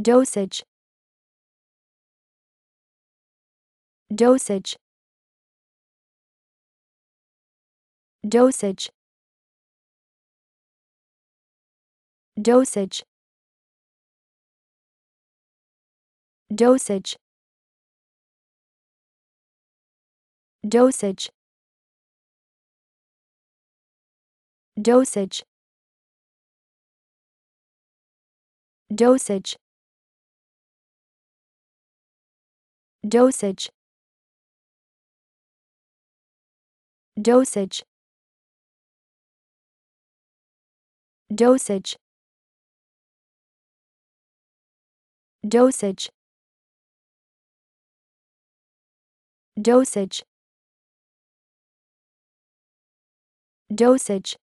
dosage dosage dosage dosage dosage dosage dosage dosage dosage dosage dosage dosage dosage dosage